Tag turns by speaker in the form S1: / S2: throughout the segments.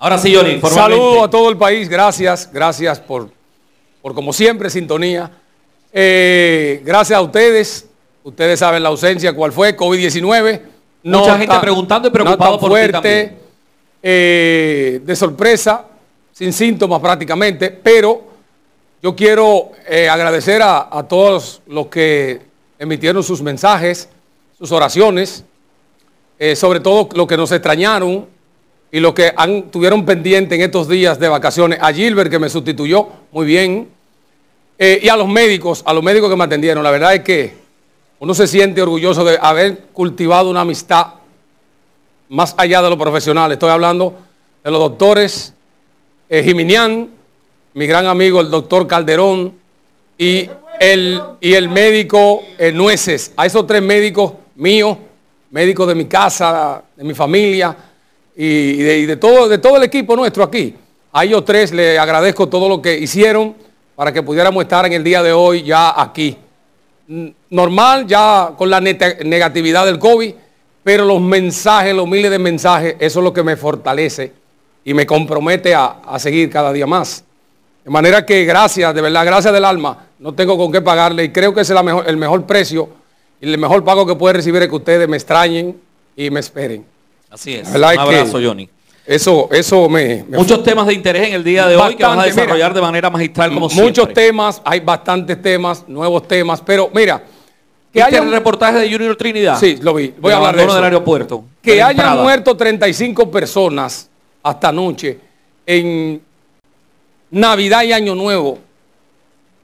S1: Ahora sí, Johnny. Saludo
S2: a todo el país. Gracias, gracias por, por como siempre, sintonía. Eh, gracias a ustedes. Ustedes saben la ausencia, cuál fue, COVID-19. Mucha gente preguntando y preocupado no tan fuerte, eh, de sorpresa, sin síntomas prácticamente, pero yo quiero eh, agradecer a, todos los que emitieron sus mensajes, sus oraciones, sobre todo los que nos extrañaron, y los que han, tuvieron pendiente en estos días de vacaciones, a Gilbert que me sustituyó muy bien, eh, y a los médicos, a los médicos que me atendieron. La verdad es que uno se siente orgulloso de haber cultivado una amistad más allá de lo profesional. Estoy hablando de los doctores eh, mi gran amigo el doctor Calderón, y el, y el médico eh, Nueces. A esos tres médicos míos, médicos de mi casa, de mi familia y de, todo, de todo el equipo nuestro aquí. A ellos tres les agradezco todo lo que hicieron para que pudiéramos estar en el día de hoy ya aquí. Normal, ya con la negatividad del COVID, pero los mensajes, los miles de mensajes, eso es lo que me fortalece y me compromete a, seguir cada día más. De manera que gracias, de verdad, gracias del alma. No tengo con qué pagarle y creo que es el mejor precio y el mejor pago que puede recibir es que ustedes me extrañen y me esperen. Así es. Un abrazo, Johnny. Eso, eso me, Muchos temas de interés en el día de hoy que van a desarrollar de manera magistral como Muchos temas, hay bastantes temas, nuevos temas, pero mira. Que haya el reportaje de Junior Trinidad. Sí, lo vi. Voy a hablar de eso. del aeropuerto. Que hayan muerto 35 personas hasta anoche en Navidad y Año Nuevo.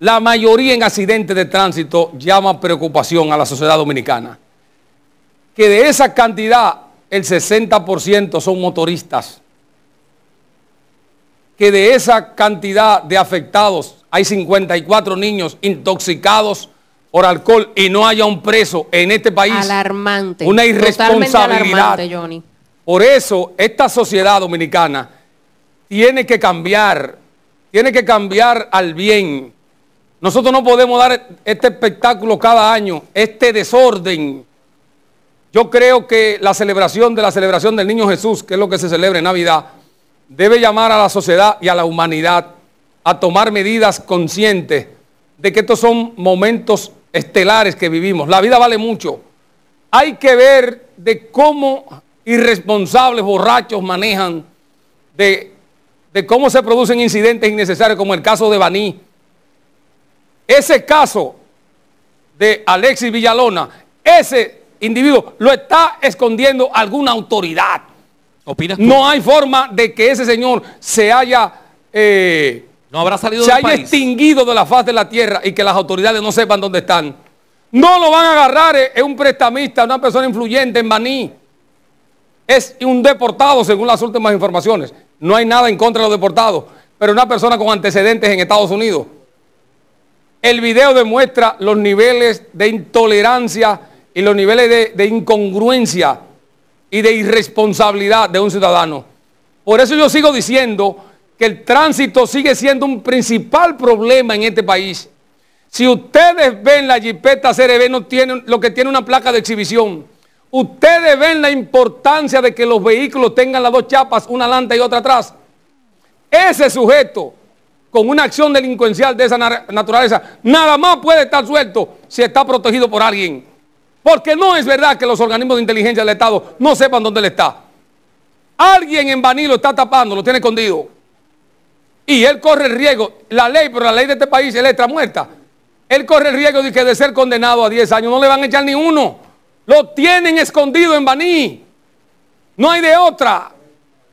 S2: La mayoría en accidentes de tránsito llama preocupación a la sociedad dominicana. Que de esa cantidad el 60% son motoristas. Que de esa cantidad de afectados hay 54 niños intoxicados por alcohol y no haya un preso en este país. Alarmante.
S3: Una irresponsabilidad. Alarmante, Johnny.
S2: Por eso esta sociedad dominicana tiene que cambiar, tiene que cambiar al bien. Nosotros no podemos dar este espectáculo cada año, este desorden yo creo que la celebración de la celebración del Niño Jesús, que es lo que se celebra en Navidad, debe llamar a la sociedad y a la humanidad a tomar medidas conscientes de que estos son momentos estelares que vivimos. La vida vale mucho. Hay que ver de cómo irresponsables borrachos manejan, de, cómo se producen incidentes innecesarios, como el caso de Baní. Ese caso de Alexis Villalona, ese individuo, lo está escondiendo alguna autoridad. ¿Opinas No hay forma de que ese señor se haya... Eh, no habrá salido extinguido de la faz de la tierra y que las autoridades no sepan dónde están. No lo van a agarrar, eh, es un prestamista, una persona influyente en Maní. Es un deportado, según las últimas informaciones. No hay nada en contra de los deportados, pero una persona con antecedentes en Estados Unidos. El video demuestra los niveles de intolerancia y los niveles de, incongruencia y de irresponsabilidad de un ciudadano. Por eso yo sigo diciendo que el tránsito sigue siendo un principal problema en este país. Si ustedes ven la jipeta CRB, lo que tiene una placa de exhibición. Ustedes ven la importancia de que los vehículos tengan las dos chapas, una adelante y otra atrás. Ese sujeto, con una acción delincuencial de esa naturaleza, nada más puede estar suelto si está protegido por alguien. Porque no es verdad que los organismos de inteligencia del Estado no sepan dónde él está. Alguien en Baní lo está tapando, lo tiene escondido. Y él corre el riesgo, la ley, pero la ley de este país es letra muerta. Él corre el riesgo de, que de ser condenado a 10 años. No le van a echar ni uno. Lo tienen escondido en Baní. No hay de otra.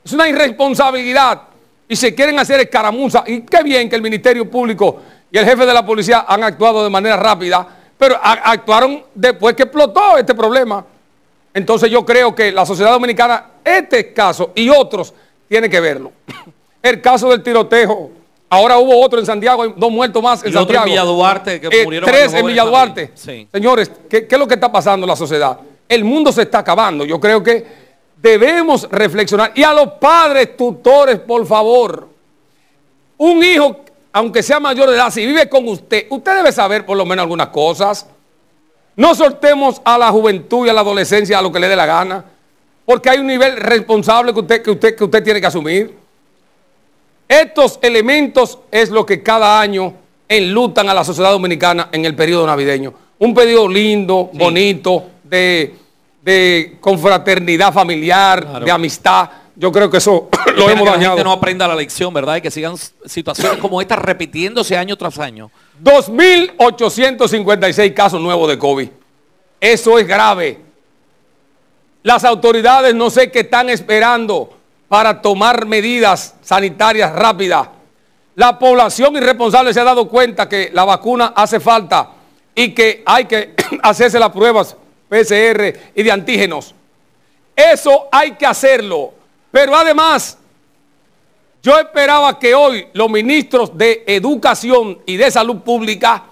S2: Es una irresponsabilidad. Y se quieren hacer escaramuzas. Y qué bien que el Ministerio Público y el jefe de la policía han actuado de manera rápida pero actuaron después que explotó este problema. Entonces yo creo que la sociedad dominicana, este caso y otros, tiene que verlo. El caso del tirotejo. Ahora hubo otro en Santiago, dos muertos más en y Otro en Villaduarte, que eh, murieron tres en Villaduarte. Señores, ¿qué es lo que está pasando en la sociedad? El mundo se está acabando. Yo creo que debemos reflexionar. Y a los padres tutores, por favor. Un hijo aunque sea mayor de edad, si vive con usted, usted debe saber por lo menos algunas cosas. No soltemos a la juventud y a la adolescencia a lo que le dé la gana, porque hay un nivel responsable que usted, que usted, que usted tiene que asumir. Estos elementos es lo que cada año enlutan a la sociedad dominicana en el periodo navideño. Un periodo lindo, bonito, de, confraternidad familiar, de amistad yo creo que eso lo hemos dañado. La gente no
S1: aprenda la lección, ¿verdad? Y que sigan situaciones como esta repitiéndose año tras año.
S2: 2.856 casos nuevos de COVID. Eso es grave. Las autoridades no sé qué están esperando para tomar medidas sanitarias rápidas. La población irresponsable se ha dado cuenta que la vacuna hace falta y que hay que hacerse las pruebas PCR y de antígenos. Eso hay que hacerlo. Pero además, yo esperaba que hoy los ministros de Educación y de Salud Pública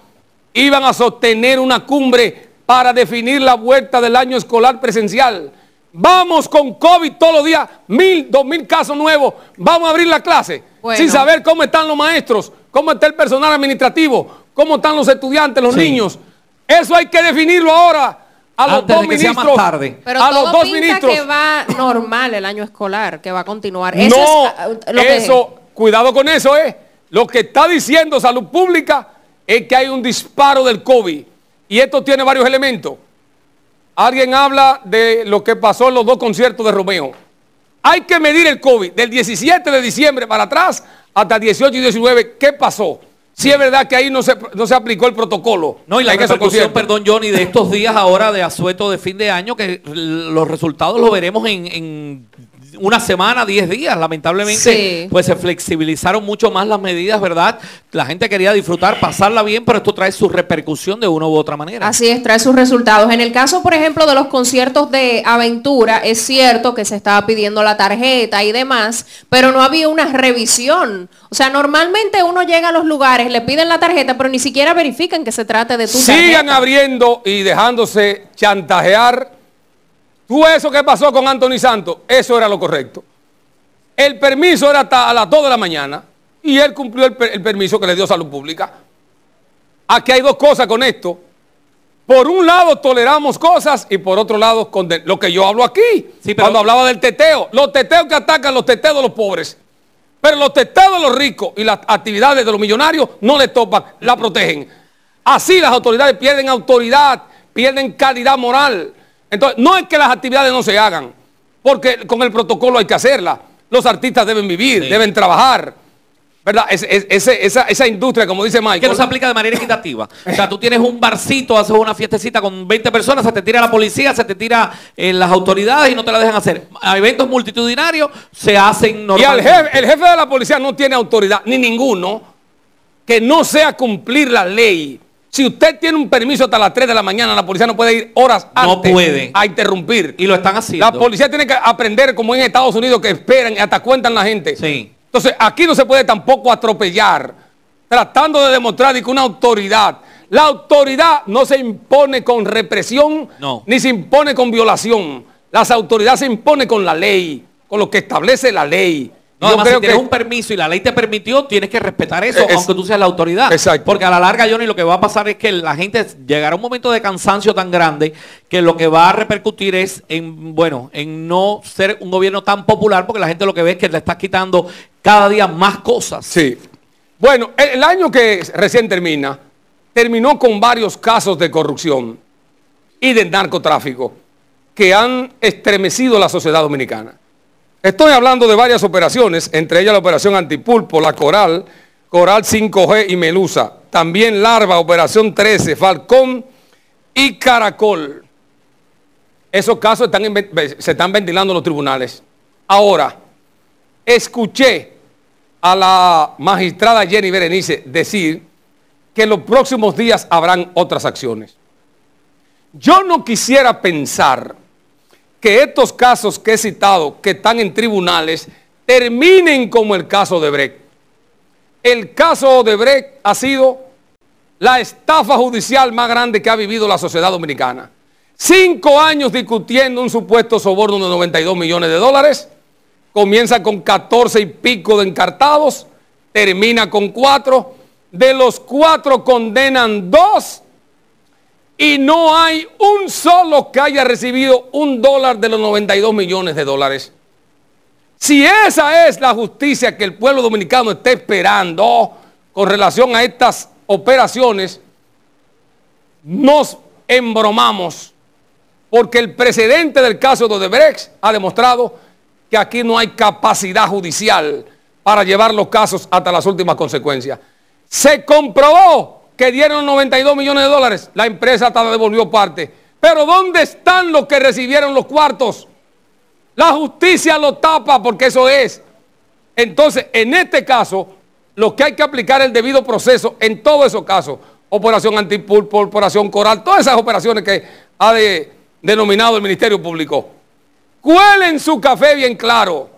S2: iban a sostener una cumbre para definir la vuelta del año escolar presencial. Vamos con COVID todos los días, mil, dos mil casos nuevos. Vamos a abrir la clase sin saber cómo están los maestros, cómo está el personal administrativo, cómo están los estudiantes, los niños. Eso hay que definirlo ahora a los Antes dos de que ministros. tarde. a los dos ministros. que
S3: va normal el año escolar, que va a continuar. Eso no, ah, eso,
S2: cuidado con eso, ¿eh? Lo que está diciendo Salud Pública es que hay un disparo del COVID. Y esto tiene varios elementos. Alguien habla de lo que pasó en los dos conciertos de Romeo. Hay que medir el COVID del 17 de diciembre para atrás hasta 18 y 19. ¿Qué pasó? Sí es verdad que ahí no se, no se aplicó el protocolo. No, y la repercusión,
S1: perdón Johnny, de estos días ahora de asueto de fin de año, que los resultados los veremos en una semana, 10 días, lamentablemente, pues se flexibilizaron mucho más las medidas, ¿verdad? La gente quería disfrutar, pasarla bien, pero esto trae su repercusión de una u otra manera.
S3: Así es, trae sus resultados. En el caso, por ejemplo, de los conciertos de aventura, es cierto que se estaba pidiendo la tarjeta y demás, pero no había una revisión. O sea, normalmente uno llega a los lugares, le piden la tarjeta, pero ni siquiera verifican que se trate de tu tarjeta. Sigan
S2: abriendo y dejándose chantajear Tú eso que pasó con Anthony Santos, eso era lo correcto. El permiso era hasta a las 2 de la mañana y él cumplió el, permiso que le dio Salud Pública. Aquí hay dos cosas con esto. Por un lado toleramos cosas y por otro lado lo que yo hablo aquí, cuando hablaba del teteo, los teteos que atacan los teteos de los pobres. Pero los teteos de los ricos y las actividades de los millonarios no les topan, la protegen. Así las autoridades pierden autoridad, pierden calidad moral, entonces, no es que las actividades no se hagan, porque con el protocolo hay que hacerlas. Los artistas deben vivir, deben trabajar. ¿Verdad? esa, industria, como dice Michael. Que no se aplica de manera
S1: equitativa. O sea, tú tienes un barcito, haces una fiestecita con 20 personas, se te tira la policía, se te tira eh, las autoridades y no te la dejan hacer. A eventos multitudinarios se hacen normalmente. Y
S2: jefe, el jefe de la policía no tiene autoridad, ni ninguno, que no sea cumplir la ley. Si usted tiene un permiso hasta las 3 de la mañana, la policía no puede ir horas antes a interrumpir. Y lo están haciendo. La policía tiene que aprender, como en Estados Unidos, que esperan y hasta cuentan la gente. Sí. Entonces, aquí no se puede tampoco atropellar, tratando de demostrar que una autoridad. La autoridad no se impone con represión, ni se impone con violación. Las autoridades se imponen con la ley, con lo que establece la ley. No, además, si tienes un permiso y la ley te permitió, tienes que respetar eso, eh, aunque
S1: tú seas la autoridad. Exacto. Porque a la larga, Johnny, lo que va a pasar es que la gente llegará a un momento de cansancio tan grande que lo que va a repercutir es en, bueno, en no ser un gobierno tan popular, porque la gente lo que ve es que le estás quitando
S2: cada día más cosas. Sí. Bueno, el año que recién termina, terminó con varios casos de corrupción y de narcotráfico que han estremecido la sociedad dominicana. Estoy hablando de varias operaciones, entre ellas la operación antipulpo, la coral, coral 5G y melusa. También larva, operación 13, falcón y caracol. Esos casos se están ventilando en los tribunales. Ahora, escuché a la magistrada Jenny Berenice decir que en los próximos días habrán otras acciones. Yo no quisiera pensar que estos casos que he citado, que están en tribunales, terminen como el caso de Brecht. El caso de Brecht ha sido la estafa judicial más grande que ha vivido la sociedad dominicana. Cinco años discutiendo un supuesto soborno de 92 millones de dólares, comienza con 14 y pico de encartados, termina con cuatro, de los cuatro condenan dos y no hay un solo que haya recibido un dólar de los 92 millones de dólares. Si esa es la justicia que el pueblo dominicano está esperando con relación a estas operaciones, nos embromamos. Porque el precedente del caso de Odebrecht ha demostrado que aquí no hay capacidad judicial para llevar los casos hasta las últimas consecuencias. Se comprobó que dieron 92 millones de dólares, la empresa hasta devolvió parte. Pero ¿dónde están los que recibieron los cuartos? La justicia lo tapa porque eso es. Entonces, en este caso, lo que hay que aplicar el debido proceso en todos esos casos. Operación Antipulpo, Operación Coral, todas esas operaciones que ha denominado el Ministerio Público. Cuelen su café bien claro.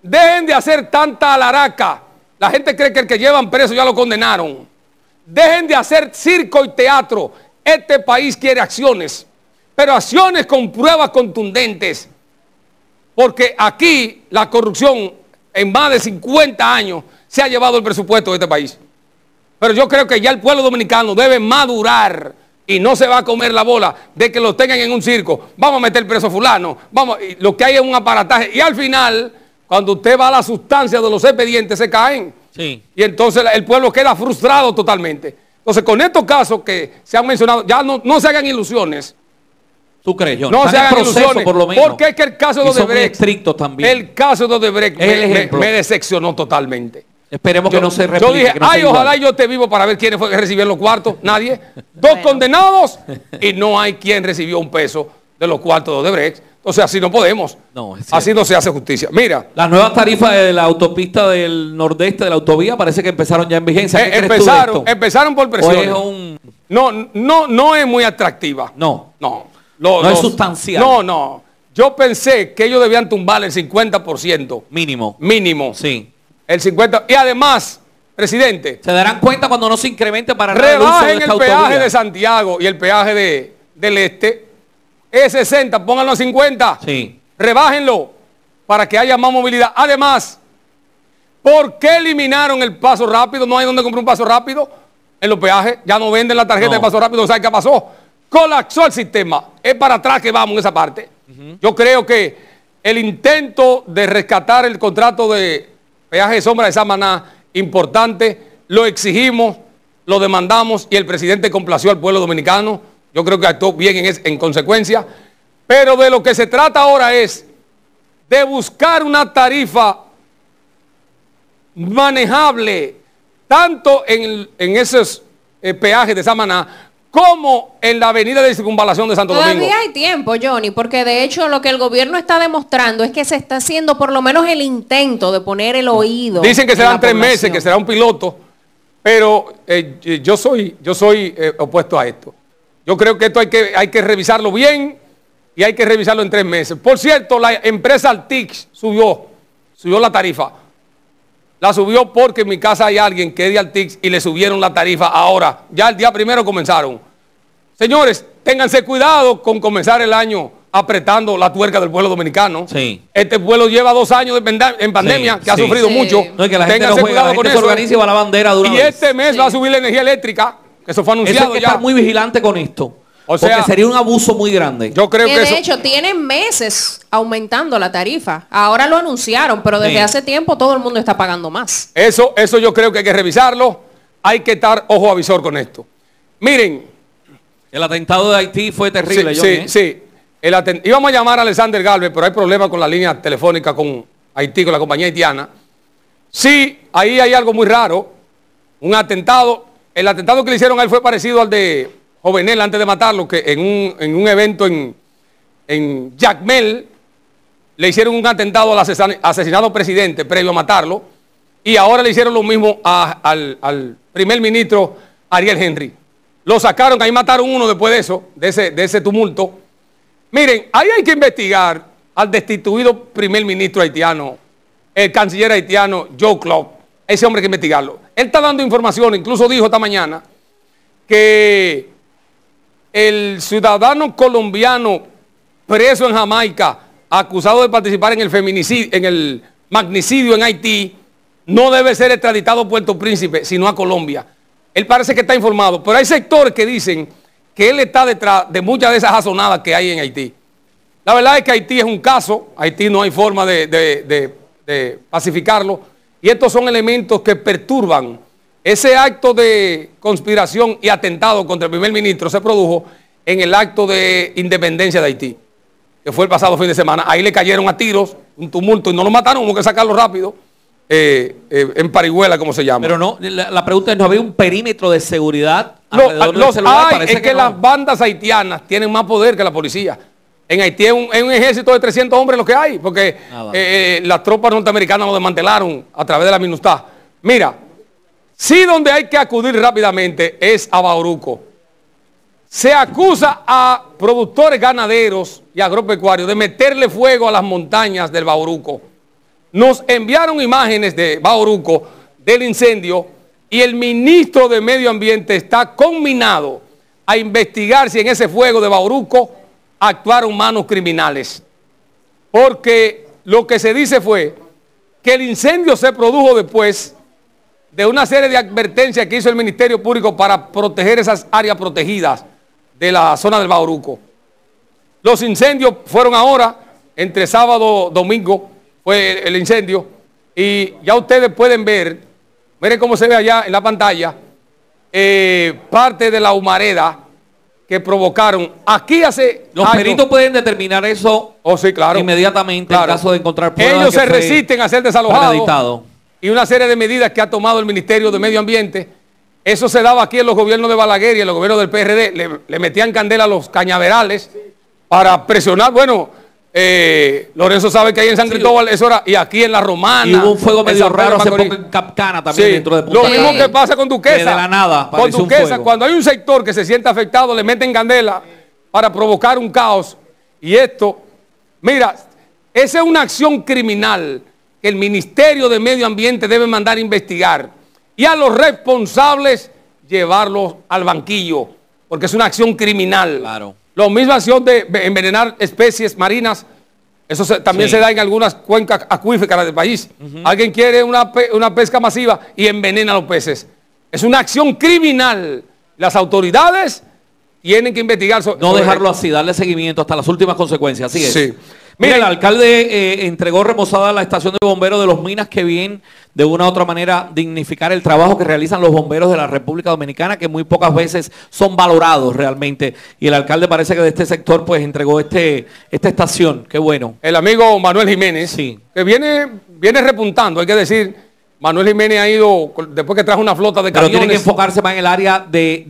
S2: Dejen de hacer tanta alaraca. La gente cree que el que llevan preso ya lo condenaron. Dejen de hacer circo y teatro. Este país quiere acciones, pero acciones con pruebas contundentes. Porque aquí la corrupción en más de 50 años se ha llevado el presupuesto de este país. Pero yo creo que ya el pueblo dominicano debe madurar y no se va a comer la bola de que lo tengan en un circo. Vamos a meter preso a fulano. Vamos, lo que hay es un aparataje. Y al final, cuando usted va a la sustancia de los expedientes, se caen. Y entonces el pueblo queda frustrado totalmente. Entonces, con estos casos que se han mencionado, ya no, no se hagan ilusiones.
S1: ¿Tú crees, No se hagan ilusiones. Por lo menos. Porque
S2: es que el caso de Odebrecht. también. El caso de Odebrecht me, decepcionó totalmente. Esperemos que no se repita. Yo dije, ay, ojalá yo te vivo para ver quién fue que recibió los cuartos. Nadie. Dos condenados y no hay quien recibió un peso de los cuartos de Odebrecht. Entonces así no podemos. así no se hace justicia. Mira.
S1: Las nuevas tarifas de la
S2: autopista
S1: del nordeste de la autovía parece que empezaron ya en vigencia. Eh, empezaron, empezaron por presión.
S2: No, no, no es muy atractiva.
S1: No. No.
S2: no es sustancial. No, no. Yo pensé que ellos debían tumbar el 50%. Mínimo. Mínimo. Sí. El 50%. Y además, presidente. Se darán cuenta cuando no se incremente para rebajen el, el peaje de Santiago y el peaje de, del este es 60, pónganlo a 50. Rebájenlo para que haya más movilidad. Además, ¿por qué eliminaron el paso rápido? No hay donde comprar un paso rápido. En los peajes ya no venden la tarjeta de paso rápido. ¿Saben qué pasó? Colapsó el sistema. Es para atrás que vamos en esa parte. Yo creo que el intento de rescatar el contrato de peaje de sombra de Samaná, importante, lo exigimos, lo demandamos y el presidente complació al pueblo dominicano. Yo creo que actuó bien en, consecuencia. Pero de lo que se trata ahora es de buscar una tarifa manejable tanto en, esos eh, peajes de Samaná como en la avenida de circunvalación de Santo Domingo. Todavía hay
S3: tiempo, Johnny, porque de hecho lo que el gobierno está demostrando es que se está haciendo por lo menos el intento de poner el oído. Dicen que serán tres meses,
S2: que será un piloto, pero eh, yo soy, yo soy eh, opuesto a esto. Yo creo que esto hay que, hay que revisarlo bien y hay que revisarlo en tres meses. Por cierto, la empresa Altix subió, subió la tarifa. La subió porque en mi casa hay alguien que es de Altix y le subieron la tarifa ahora. Ya el día primero comenzaron. Señores, ténganse cuidado con comenzar el año apretando la tuerca del pueblo dominicano. Sí. Este pueblo lleva dos años en pandemia, que ha sufrido mucho. No, que la cuidado con eso. y bandera este mes va a subir la energía eléctrica. Eso fue
S1: anunciado hay que estar muy vigilante con esto. O sea, porque sería un abuso muy grande. Yo creo que, de hecho
S3: tienen meses aumentando la tarifa. Ahora lo anunciaron, pero desde hace tiempo todo el mundo está pagando más.
S2: Eso, eso yo creo que hay que revisarlo. Hay que estar ojo avisor con esto. Miren. El atentado de Haití fue terrible. Sí, sí, ¿eh? Íbamos a llamar a Alexander Galvez, pero hay problemas con la línea telefónica con Haití, con la compañía haitiana. Sí, ahí hay algo muy raro. Un atentado. El atentado que le hicieron a él fue parecido al de Jovenel antes de matarlo, que en un, evento en, en mel. le hicieron un atentado al asesinado presidente previo a matarlo. Y ahora le hicieron lo mismo al, primer ministro Ariel Henry. Lo sacaron, ahí mataron uno después de eso, de ese, de ese tumulto. Miren, ahí hay que investigar al destituido primer ministro haitiano, el canciller haitiano Joe Klopp ese hombre hay que investigarlo. Él está dando información, incluso dijo esta mañana, que el ciudadano colombiano preso en Jamaica, acusado de participar en el feminicidio, en el magnicidio en Haití, no debe ser extraditado a Puerto Príncipe, sino a Colombia. Él parece que está informado, pero hay sectores que dicen que él está detrás de muchas de esas razonadas que hay en Haití. La verdad es que Haití es un caso, Haití no hay forma de pacificarlo. Y estos son elementos que perturban ese acto de conspiración y atentado contra el primer ministro se produjo en el acto de independencia de Haití, que fue el pasado fin de semana. Ahí le cayeron a tiros, un tumulto, y no lo mataron, hubo que sacarlo rápido, eh, eh, en Parihuela, como se llama. Pero no, la, pregunta es, ¿no había un perímetro de seguridad? No, es que, las bandas haitianas tienen más poder que la policía. En Haití es un, ejército de 300 hombres lo que hay, porque ah, eh, eh, las tropas norteamericanas lo desmantelaron a través de la minustad... Mira, sí donde hay que acudir rápidamente es a Bauruco. Se acusa a productores ganaderos y agropecuarios de meterle fuego a las montañas del Bauruco. Nos enviaron imágenes de Bauruco, del incendio, y el ministro de Medio Ambiente está combinado... a investigar si en ese fuego de Bauruco actuaron manos criminales. Porque lo que se dice fue que el incendio se produjo después de una serie de advertencias que hizo el Ministerio Público para proteger esas áreas protegidas de la zona del Bauruco. Los incendios fueron ahora, entre sábado, domingo, fue el incendio. Y ya ustedes pueden ver, miren cómo se ve allá en la pantalla, eh, parte de la humareda que provocaron. Aquí hace. Los peritos pueden determinar eso o oh, sí, claro.
S1: inmediatamente en caso de encontrar pruebas. Ellos se resisten
S2: a ser desalojados. Y una serie de medidas que ha tomado el Ministerio de Medio Ambiente. Eso se daba aquí en los gobiernos de Balaguer y en los gobiernos del PRD. Le, le metían candela a los cañaverales para presionar. Bueno, eh, Lorenzo sabe que ahí en San Cristóbal eso era, y aquí en la Romana. Y un fuego medio raro, se también Lo mismo que pasa con Duquesa. nada. Con Duquesa, cuando hay un sector que se siente afectado, le meten candela para provocar un caos. Y esto, mira, esa es una acción criminal que el Ministerio de Medio Ambiente debe mandar a investigar y a los responsables llevarlos al banquillo, porque es una acción criminal. Claro. Lo misma acción de envenenar especies marinas. Eso también se da en algunas cuencas acuíferas del país. Alguien quiere una, pesca masiva y envenena a los peces. Es una acción criminal. Las autoridades tienen que investigar. no dejarlo así, darle seguimiento hasta las últimas consecuencias. Así
S1: Sí. Mira, el alcalde eh, entregó remozada la estación de bomberos de los Minas, que bien de una u otra manera dignificar el trabajo que realizan los bomberos de la República Dominicana, que muy pocas veces son valorados realmente. Y el alcalde parece que de este sector pues entregó este, esta estación, qué bueno.
S2: El amigo Manuel Jiménez, sí. que viene, viene repuntando, hay que decir, Manuel Jiménez ha ido, después que trajo una flota de camiones. Pero tiene que enfocarse más en el área de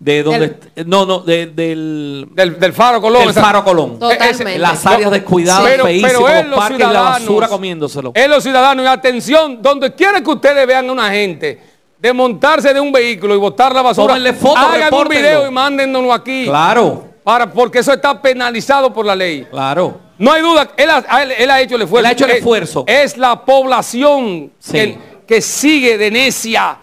S1: de donde no no del, del, faro Colón El faro Colón Totalmente. las áreas descuidadas pero, los, la basura comiéndoselo
S2: es los ciudadanos y atención donde quiera que ustedes vean a una gente desmontarse de un vehículo y botar la basura hagan un video y mándennoslo aquí claro para porque eso está penalizado por la ley claro no hay duda él ha, él, ha hecho el eh, esfuerzo es, la población que, que sigue de necia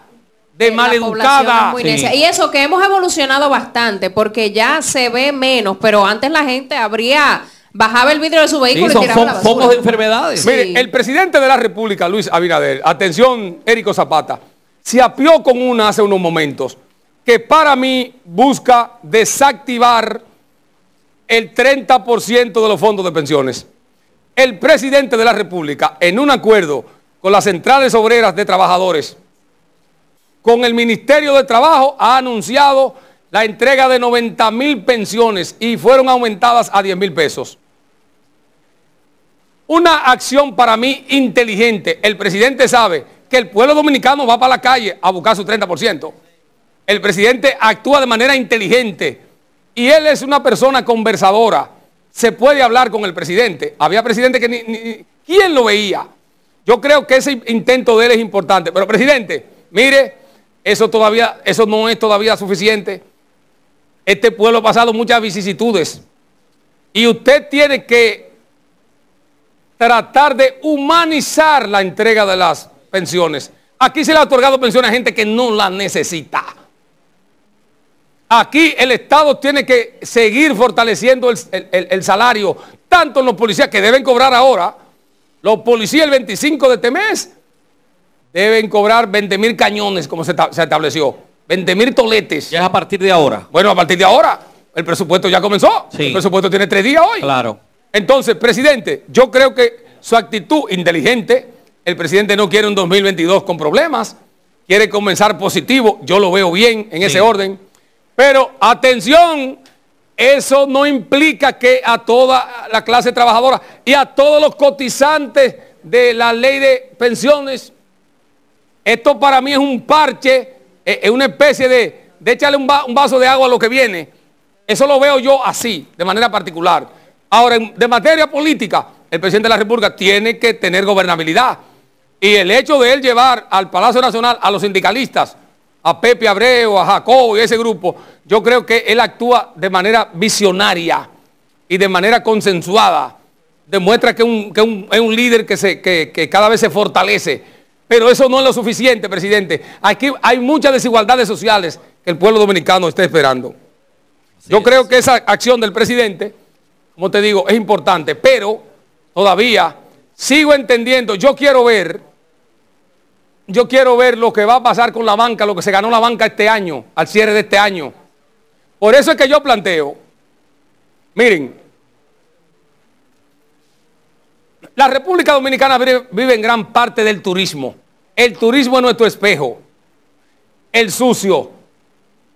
S2: de maleducada. Y
S3: eso que hemos evolucionado bastante, porque ya se ve menos, pero antes la gente habría bajaba el vidrio de su vehículo y tiraba la de
S2: enfermedades. Mire, el presidente de la República, Luis Abinader, atención, Érico Zapata, se apió con una hace unos momentos que para mí busca desactivar el 30% de los fondos de pensiones. El presidente de la República, en un acuerdo con las centrales obreras de trabajadores, con el Ministerio de Trabajo ha anunciado la entrega de 90 mil pensiones y fueron aumentadas a 10 mil pesos. Una acción para mí inteligente. El presidente sabe que el pueblo dominicano va para la calle a buscar su 30%. El presidente actúa de manera inteligente y él es una persona conversadora. Se puede hablar con el presidente. Había presidente que ni, ¿quién lo veía? Yo creo que ese intento de él es importante. Pero presidente, mire, eso, todavía, eso no es todavía suficiente. Este pueblo ha pasado muchas vicisitudes. Y usted tiene que tratar de humanizar la entrega de las pensiones. Aquí se le ha otorgado pensiones a gente que no la necesita. Aquí el Estado tiene que seguir fortaleciendo el, salario, tanto los policías que deben cobrar ahora, los policías el 25 de este mes, deben cobrar 20 mil cañones, como se, estableció. 20 mil toletes. Ya es a partir de ahora. Bueno, a partir de ahora. El presupuesto ya comenzó. El presupuesto tiene tres días hoy. Claro. Entonces, presidente, yo creo que su actitud inteligente, el presidente no quiere un 2022 con problemas, quiere comenzar positivo, yo lo veo bien en ese orden. Pero atención, eso no implica que a toda la clase trabajadora y a todos los cotizantes de la ley de pensiones esto para mí es un parche, eh, es una especie de, de echarle un, vaso de agua a lo que viene. Eso lo veo yo así, de manera particular. Ahora, de materia política, el presidente de la República tiene que tener gobernabilidad. Y el hecho de él llevar al Palacio Nacional a los sindicalistas, a Pepe Abreu, a Jacobo y ese grupo, yo creo que él actúa de manera visionaria y de manera consensuada. Demuestra que, es un líder que cada vez se fortalece. Pero eso no es lo suficiente, presidente. Aquí hay muchas desigualdades sociales que el pueblo dominicano está esperando. Yo creo que esa acción del presidente, como te digo, es importante, pero todavía sigo entendiendo. Yo quiero ver yo quiero ver lo que va a pasar con la banca, lo que se ganó la banca este año, al cierre de este año. Por eso es que yo planteo, miren, La República Dominicana vive en gran parte del turismo. El turismo es nuestro espejo. El sucio,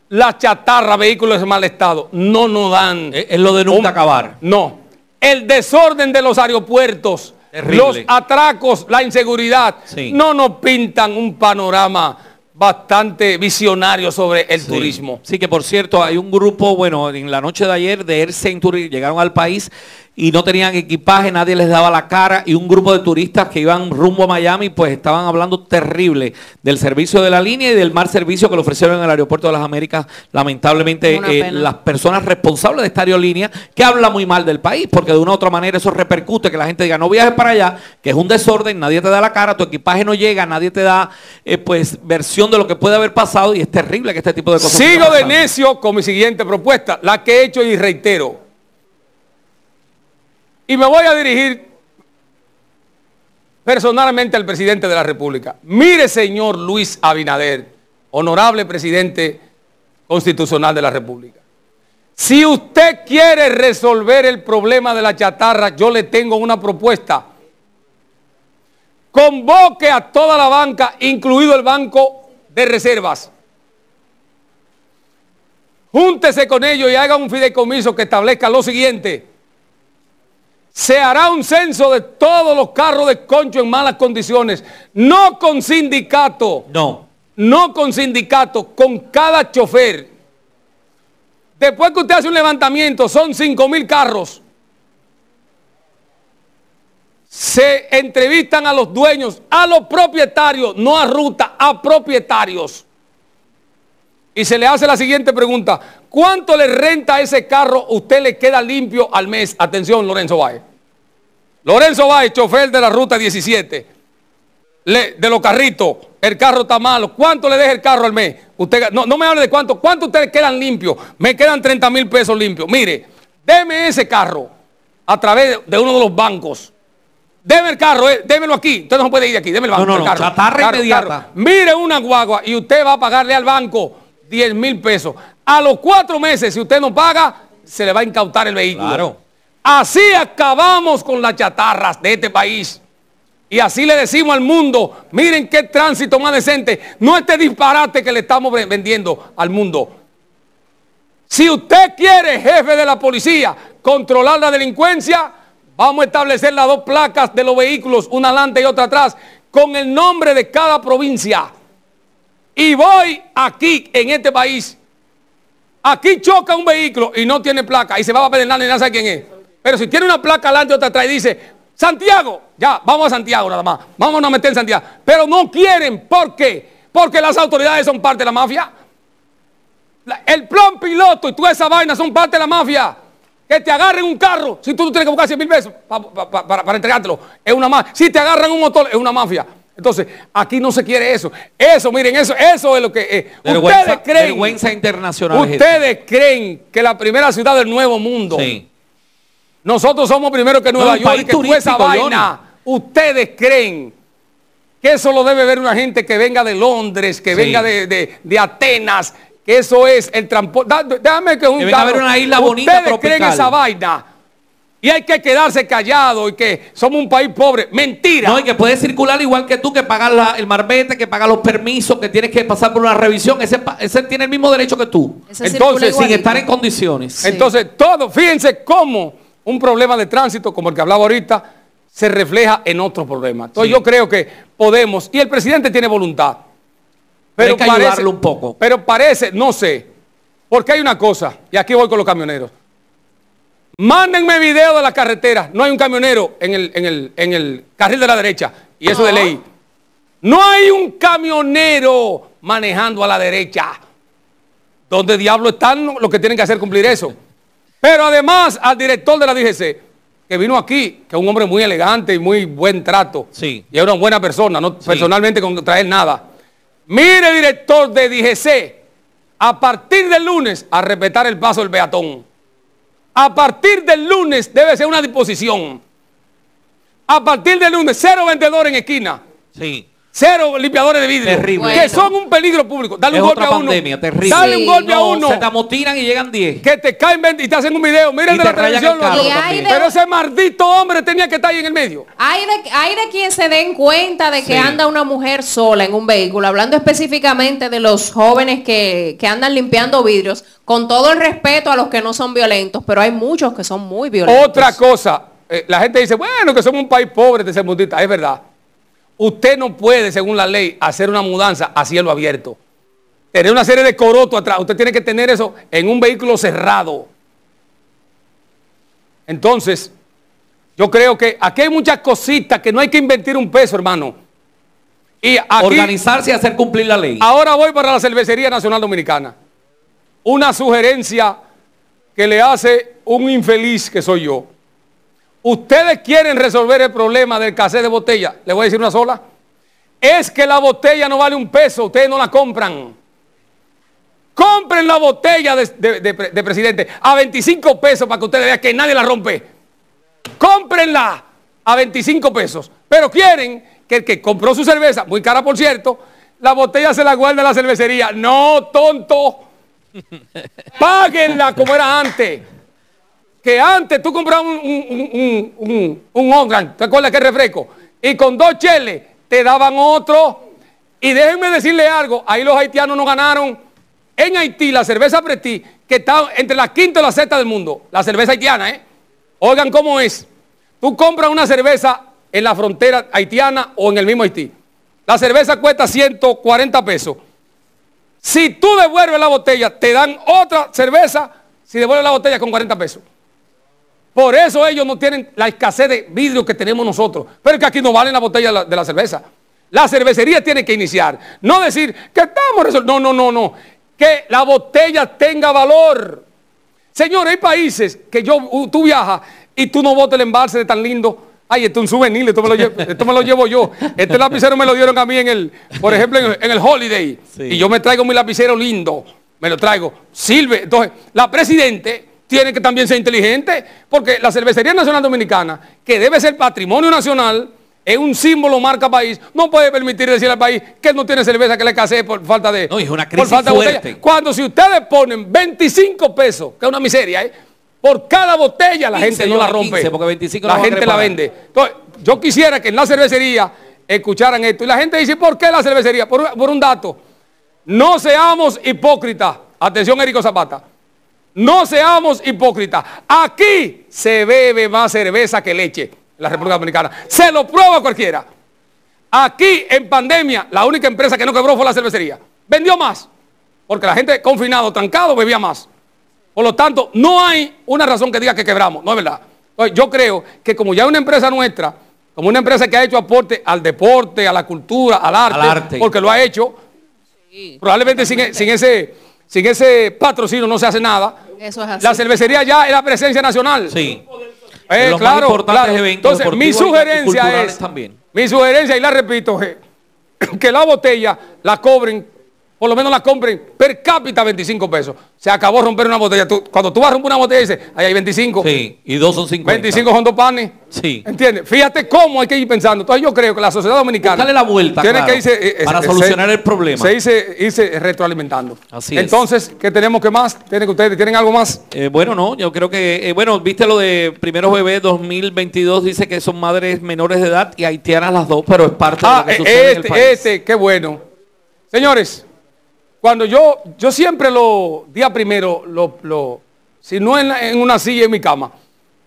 S2: la chatarra, vehículos en mal estado, no nos dan. Es lo de nunca acabar. No. El desorden de los aeropuertos, los atracos, la inseguridad, no nos pintan un panorama bastante visionario sobre el turismo.
S1: Sí, que por cierto, hay un grupo, bueno, en la noche de ayer de Air Century llegaron al país y no tenían equipaje, nadie les daba la cara y un grupo de turistas que iban rumbo a Miami pues estaban hablando terrible del servicio de la línea y del mal servicio que le ofrecieron en el aeropuerto de las Américas. Lamentablemente eh, las personas responsables de esta aerolínea que habla muy mal del país porque de una u otra manera eso repercute, que la gente diga no viajes para allá, que es un desorden, nadie te da la cara, tu equipaje no llega, nadie te da eh, pues versión de lo que puede haber pasado y es terrible que este tipo de cosas. Sigo de
S2: necio con mi siguiente propuesta, la que he hecho y reitero y me voy a dirigir personalmente al presidente de la República. Mire, señor Luis Abinader, honorable presidente constitucional de la República. Si usted quiere resolver el problema de la chatarra, yo le tengo una propuesta. Convoque a toda la banca, incluido el Banco de Reservas. Júntese con ellos y haga un fideicomiso que establezca lo siguiente se hará un censo de todos los carros de concho en malas condiciones. No con sindicato. No. No con sindicato, con cada chofer. Después que usted hace un levantamiento, son 5 mil carros. Se entrevistan a los dueños, a los propietarios, no a ruta, a propietarios. Y se le hace la siguiente pregunta. ¿Cuánto le renta ese carro usted le queda limpio al mes? Atención, Lorenzo Valle. Lorenzo Valle, chofer de la ruta 17. de los carritos. El carro está malo. ¿Cuánto le deja el carro al mes? Usted, no, me hable de cuánto. ¿Cuánto ustedes quedan limpios? Me quedan 30 mil pesos limpios. Mire, deme ese carro a través de uno de los bancos. Deme el carro, eh, démelo aquí. Usted no puede ir de aquí, deme el banco. No, no, no, chatarra inmediata. Mire una guagua y usted va a pagarle al banco 10 mil pesos. A los cuatro meses, si usted no paga, se le va a incautar el vehículo. Claro. Así acabamos con las chatarras de este país. Y así le decimos al mundo, miren qué tránsito más decente, no este disparate que le estamos vendiendo al mundo. Si usted quiere, jefe de la policía, controlar la delincuencia, vamos a establecer las dos placas de los vehículos, una adelante y otra atrás, con el nombre de cada provincia. Y voy aquí, en este país. Aquí choca un vehículo y no tiene placa. Y se va a perder y nada sabe quién es. Pero si tiene una placa adelante, otra atrás y dice, Santiago, ya, vamos a Santiago nada más. Vamos a meter en Santiago. Pero no quieren. ¿Por qué? Porque las autoridades son parte de la mafia. El plan piloto y toda esa vaina son parte de la mafia. Que te agarren un carro, si tú, tú tienes que buscar 100 mil pesos para, para entregártelo, es una mafia. Si te agarran un motor, es una mafia. Entonces, aquí no se quiere eso. Eso, miren, eso, eso es lo que eh, ustedes creen, vergüenza internacional. Ustedes creen que la primera ciudad del Nuevo Mundo. Sí. Nosotros somos primero que Nueva York, que esa vaina. Ustedes creen que eso lo debe ver una gente que venga de Londres, que venga de, Atenas, que eso es el transporte. Déjame que un una isla bonita. Ustedes creen esa vaina y hay que quedarse callado y que somos un país pobre. Mentira. No, y que puede circular igual que tú, que pagar
S1: el marbete, que pagar los permisos, que tienes que pasar por una revisión. Ese, tiene el mismo derecho que tú. Entonces, sin estar en condiciones.
S2: Entonces, todo, fíjense cómo un problema de tránsito, como el que hablaba ahorita, se refleja en otro problema. Entonces, yo creo que podemos, y el presidente tiene voluntad. Pero un poco. Pero parece, no sé, porque hay una cosa, y aquí voy con los camioneros. Mándenme video de la carretera. No hay un camionero en el, carril de la derecha. Y eso de ley. No hay un camionero manejando a la derecha. ¿Dónde diablo están los que tienen que hacer cumplir eso? Pero además al director de la DGC, que vino aquí, que es un hombre muy elegante y muy buen trato. Sí. Y es una buena persona, no personalmente contra él nada. Mire, director de DGC, a partir del lunes a respetar el paso del peatón. A partir del lunes debe ser una disposición. A partir del lunes, cero vendedor en esquina. Sí. Cero limpiadores de vidrio. Que son un peligro público. Dale un golpe a uno. Dale un golpe a uno. Se te y llegan 10. Que te caen 20 y te hacen un video. Miren de la televisión. Pero ese maldito hombre tenía que estar ahí en el medio.
S3: Hay de, hay quien se den cuenta de que anda una mujer sola en un vehículo. Hablando específicamente de los jóvenes que, andan limpiando vidrios. Con todo el respeto a los que no son violentos. Pero hay muchos que son muy violentos. Otra
S2: cosa. Eh, la gente dice, bueno, que somos un país pobre, de mundita, Es verdad. Usted no puede, según la ley, hacer una mudanza a cielo abierto. Tener una serie de corotos atrás. Usted tiene que tener eso en un vehículo cerrado. Entonces, yo creo que aquí hay muchas cositas que no hay que invertir un peso, hermano. Y Organizarse y hacer cumplir la ley. Ahora voy para la Cervecería Nacional Dominicana. Una sugerencia que le hace un infeliz que soy yo. Ustedes quieren resolver el problema del casé de botella. Les voy a decir una sola. Es que la botella no vale un peso. Ustedes no la compran. Compren la botella de, presidente a 25 pesos para que ustedes vean que nadie la rompe. Cómprenla a 25 pesos. Pero quieren que el que compró su cerveza, muy cara por cierto, la botella se la guarda en la cervecería. No, tonto. Páguenla como era antes que antes tú comprabas un, un, un, ¿te acuerdas que refresco? Y con dos cheles te daban otro. Y déjenme decirle algo, ahí los haitianos no ganaron. En Haití la cerveza Preti, que está entre la quinta y la sexta del mundo, la cerveza haitiana, ¿eh? Oigan cómo es. Tú compras una cerveza en la frontera haitiana o en el mismo Haití. La cerveza cuesta 140 pesos. Si tú devuelves la botella, te dan otra cerveza si devuelves la botella con 40 pesos. Por eso ellos no tienen la escasez de vidrio que tenemos nosotros. Pero es que aquí no valen la botella de la cerveza. La cervecería tiene que iniciar. No decir que estamos resolviendo. No, no, no, no. Que la botella tenga valor. señores, hay países que yo, tú viajas y tú no votas el embalse de tan lindo. Ay, esto es un souvenir, esto me, lo llevo, yo. Este lapicero me lo dieron a mí en el, por ejemplo, en, el, Holiday. Y yo me traigo mi lapicero lindo. Me lo traigo. Sirve. Entonces, la presidente tiene que también ser inteligente, porque la Cervecería Nacional Dominicana, que debe ser patrimonio nacional, es un símbolo marca país, no puede permitir decir al país que no tiene cerveza que le case por falta de... No, es una falta De Cuando si ustedes ponen 25 pesos, que es una miseria, ¿eh? por cada botella la gente no la rompe. la gente la vende. Entonces, yo quisiera que en la cervecería escucharan esto. Y la gente dice, ¿por qué la cervecería? Por, un dato. No seamos hipócritas. Atención, Erico Zapata. No seamos hipócritas. Aquí se bebe más cerveza que leche en la República Dominicana. Se lo prueba cualquiera. Aquí en pandemia, la única empresa que no quebró fue la cervecería. Vendió más. Porque la gente confinado, trancado, bebía más. Por lo tanto, no hay una razón que diga que quebramos. No es verdad. yo creo que como ya una empresa nuestra, como una empresa que ha hecho aporte al deporte, a la cultura, al arte, porque lo ha hecho, probablemente sin e, ese sin ese patrocinio no se hace nada.
S3: La cervecería
S2: ya es la presencia nacional. Sí. Eh, más Entonces, mi sugerencia es, mi sugerencia, y la repito, que la botella la cobren por lo menos la compren per cápita 25 pesos. Se acabó romper una botella. cuando tú vas a romper una botella dices, ahí hay 25. Sí, y dos son 50. 25 son dos panes. Sí. ¿Entiendes? Fíjate cómo hay que ir pensando. Entonces yo creo que la sociedad dominicana... Dale la vuelta, tiene que irse, eh, eh, Para solucionar el problema. Se dice retroalimentando. Así es. Entonces, ¿qué tenemos que más? ¿Tienen ustedes? ¿Tienen algo más?
S1: Eh, bueno, no. Yo creo que... bueno, viste lo de Primeros Bebés 2022. Dice que son madres menores de edad y haitianas las dos, pero es parte de lo ah, que sucede en el este, país. este,
S2: qué bueno. Señores... Cuando yo, yo siempre lo, día primero, lo, lo si no en, una silla en mi cama,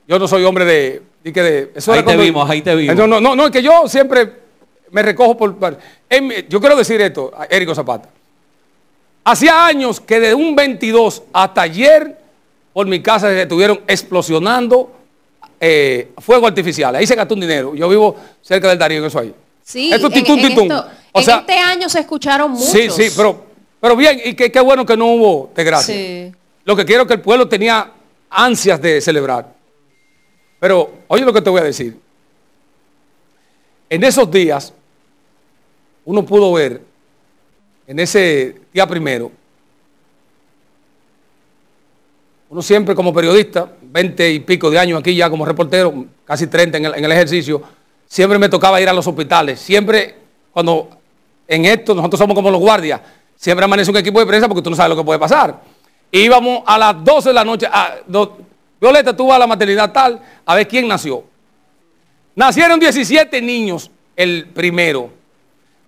S2: yo no soy hombre de... ahí te vimos, ahí te vimos. No, no, no, es que yo siempre me recojo por... yo quiero decir esto, Érico Zapata. Hacía años que de un 22 hasta ayer por mi casa se estuvieron explosionando eh, fuego artificial. Ahí se gastó un dinero. Yo vivo cerca del Darío eso ahí.
S3: Sí, esto, en este año se escucharon muchos. Sí, sí,
S2: pero pero bien, y qué bueno que no hubo desgracia. Lo que quiero es que el pueblo tenía ansias de celebrar. Pero oye lo que te voy a decir. En esos días, uno pudo ver, en ese día primero, uno siempre como periodista, 20 y pico de años aquí ya como reportero, casi 30 en el ejercicio, siempre me tocaba ir a los hospitales. Siempre cuando en esto, nosotros somos como los guardias Siempre amanece un equipo de prensa porque tú no sabes lo que puede pasar. Íbamos a las 12 de la noche. A, Violeta, tú vas a la maternidad tal, a ver quién nació. Nacieron 17 niños el primero.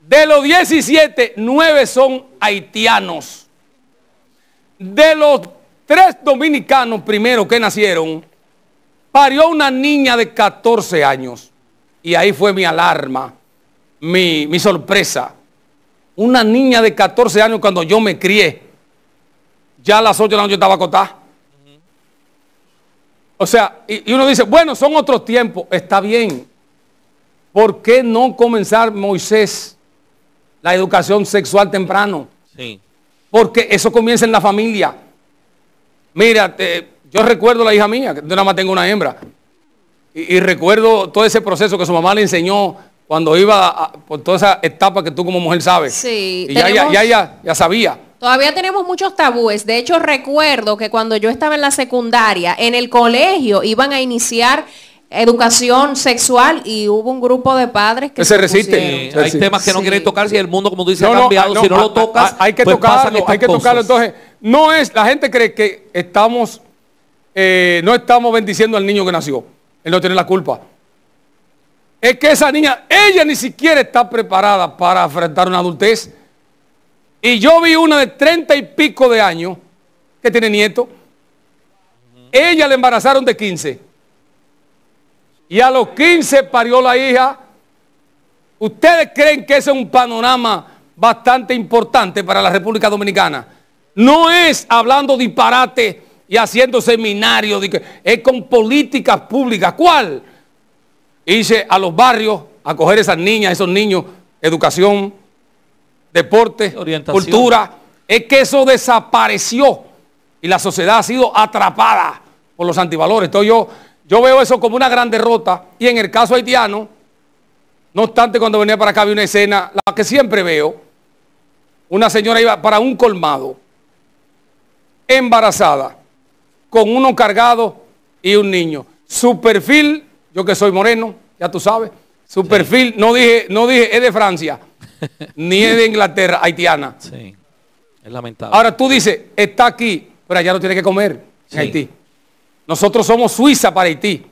S2: De los 17, 9 son haitianos. De los 3 dominicanos primero que nacieron, parió una niña de 14 años. Y ahí fue mi alarma, mi, mi sorpresa. Una niña de 14 años cuando yo me crié, ya a las 8 de la noche estaba acotada. O sea, y, uno dice, bueno, son otros tiempos, está bien. ¿Por qué no comenzar, Moisés, la educación sexual temprano? Sí. Porque eso comienza en la familia. Mira, yo recuerdo a la hija mía, que nada más tengo una hembra, y recuerdo todo ese proceso que su mamá le enseñó cuando iba por toda esa etapa que tú como mujer sabes. Sí.
S3: Y ya, ya, ya, ya, sabía. Todavía tenemos muchos tabúes. De hecho, recuerdo que cuando yo estaba en la secundaria, en el colegio iban a iniciar educación sexual y hubo un grupo de padres que, se, resisten. hay temas que no
S1: quieren tocar Si
S2: el mundo, como tú dices, ha cambiado. Ah, si no, lo ah, ah, tocas, hay que pues tocarlo, hay que Entonces,
S3: no es, la gente
S2: cree que estamos, eh, no estamos bendiciendo al niño que nació. Él no tiene la culpa es que esa niña, ella ni siquiera está preparada para enfrentar una adultez. Y yo vi una de treinta y pico de años que tiene nieto. Ella la embarazaron de 15. Y a los 15 parió la hija. ¿Ustedes creen que ese es un panorama bastante importante para la República Dominicana? No es hablando disparate y haciendo seminario. es con políticas públicas. ¿Cuál? irse a los barrios a coger esas niñas, esos niños, educación, deporte, cultura. Es que eso desapareció y la sociedad ha sido atrapada por los antivalores. yo, yo veo eso como una gran derrota y en el caso haitiano, no obstante cuando venía para acá vi una escena, la que siempre veo, una señora iba para un colmado, embarazada, con uno cargado y un niño. Su perfil yo que soy moreno, ya tú sabes. Su perfil, no dije, no dije, es de Francia, ni es de Inglaterra, haitiana. Sí, es lamentable. Ahora tú dices, está aquí, pero allá no tiene que comer Haití. Nosotros somos Suiza para Haití.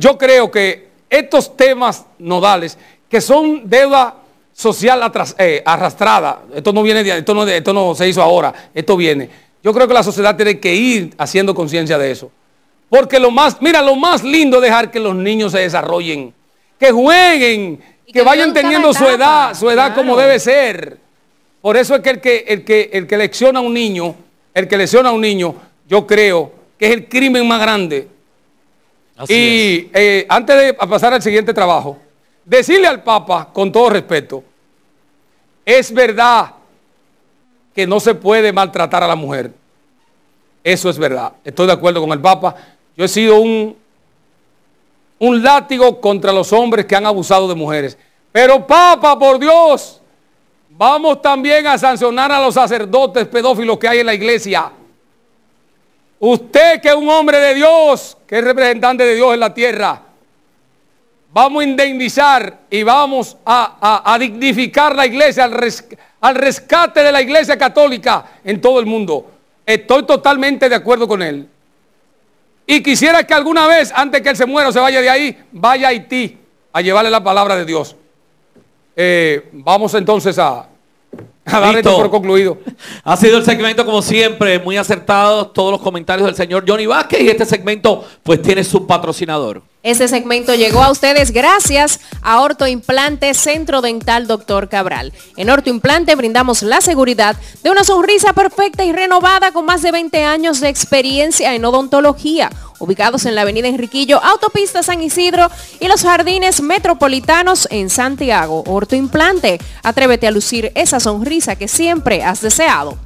S2: Yo creo que estos temas nodales, que son deuda social eh, arrastrada, esto no viene, esto no, esto no se hizo ahora, esto viene. Yo creo que la sociedad tiene que ir haciendo conciencia de eso. Porque lo más, mira, lo más lindo es dejar que los niños se desarrollen, que jueguen, que, vayan teniendo su edad, su edad como debe ser. Por eso es que el que, el que el que lecciona a un niño, el que lecciona a un niño, yo creo que es el crimen más grande. y eh, antes de pasar al siguiente trabajo, decirle al Papa, con todo respeto, es verdad que no se puede maltratar a la mujer. Eso es verdad. Estoy de acuerdo con el Papa. Yo he sido un, un látigo contra los hombres que han abusado de mujeres. Pero Papa, por Dios, vamos también a sancionar a los sacerdotes pedófilos que hay en la iglesia. Usted que es un hombre de Dios, que es representante de Dios en la tierra, vamos a indemnizar y vamos a, dignificar la iglesia, al rescate de la iglesia católica en todo el mundo. Estoy totalmente de acuerdo con él. Y quisiera que alguna vez, antes que él se muera o se vaya de ahí, vaya a Haití a llevarle la palabra de Dios. Eh, vamos entonces a, concluido. Ha sido el segmento, como siempre, muy acertado.
S1: Todos los comentarios del señor Johnny Vázquez. Y este segmento, pues, tiene su patrocinador.
S3: Este segmento llegó a ustedes gracias a Ortoimplante Centro Dental Doctor Cabral. En Ortoimplante brindamos la seguridad de una sonrisa perfecta y renovada con más de 20 años de experiencia en odontología, ubicados en la Avenida Enriquillo, Autopista San Isidro y los Jardines Metropolitanos en Santiago. Ortoimplante, atrévete a lucir esa sonrisa que siempre has deseado.